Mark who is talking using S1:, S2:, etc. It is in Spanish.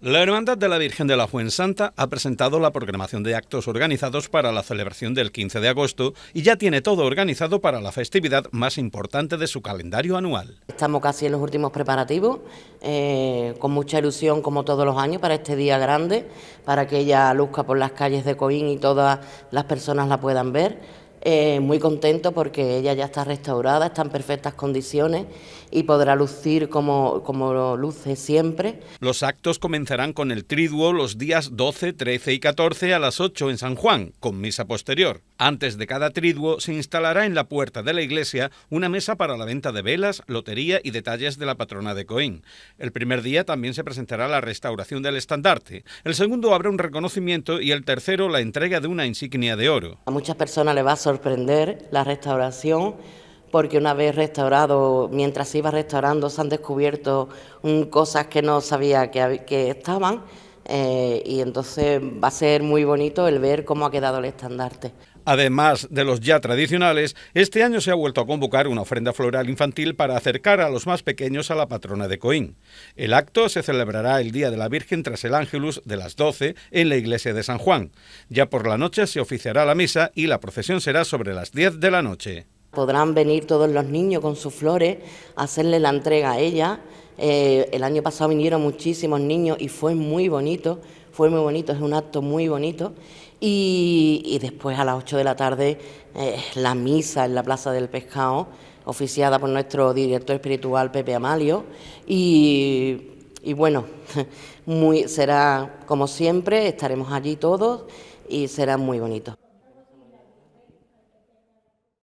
S1: La Hermandad de la Virgen de la Fuensanta ha presentado la programación de actos organizados para la celebración del 15 de agosto y ya tiene todo organizado para la festividad más importante de su calendario anual.
S2: Estamos casi en los últimos preparativos, eh, con mucha ilusión como todos los años para este día grande, para que ella luzca por las calles de Coín y todas las personas la puedan ver. Eh, muy contento porque ella ya está restaurada, está en perfectas condiciones y podrá lucir como, como luce siempre.
S1: Los actos comenzarán con el triduo los días 12, 13 y 14 a las 8 en San Juan, con misa posterior. Antes de cada triduo se instalará en la puerta de la iglesia una mesa para la venta de velas, lotería y detalles de la patrona de Coín. El primer día también se presentará la restauración del estandarte. El segundo habrá un reconocimiento y el tercero la entrega de una insignia de oro.
S2: A muchas personas le va sorprender la restauración, porque una vez restaurado, mientras iba restaurando, se han descubierto cosas que no sabía que, que estaban. Eh, y entonces va a ser muy bonito el ver cómo ha quedado el estandarte.
S1: Además de los ya tradicionales, este año se ha vuelto a convocar una ofrenda floral infantil para acercar a los más pequeños a la patrona de Coín. El acto se celebrará el Día de la Virgen tras el Ángelus de las 12 en la iglesia de San Juan. Ya por la noche se oficiará la misa y la procesión será sobre las 10 de la noche.
S2: Podrán venir todos los niños con sus flores, a hacerle la entrega a ella. Eh, el año pasado vinieron muchísimos niños y fue muy bonito, fue muy bonito, es un acto muy bonito. Y, después a las 8 de la tarde eh, la misa en la Plaza del Pescado, oficiada por nuestro director espiritual Pepe Amalio. Y, bueno, muy, será como siempre, estaremos allí todos y será muy bonito.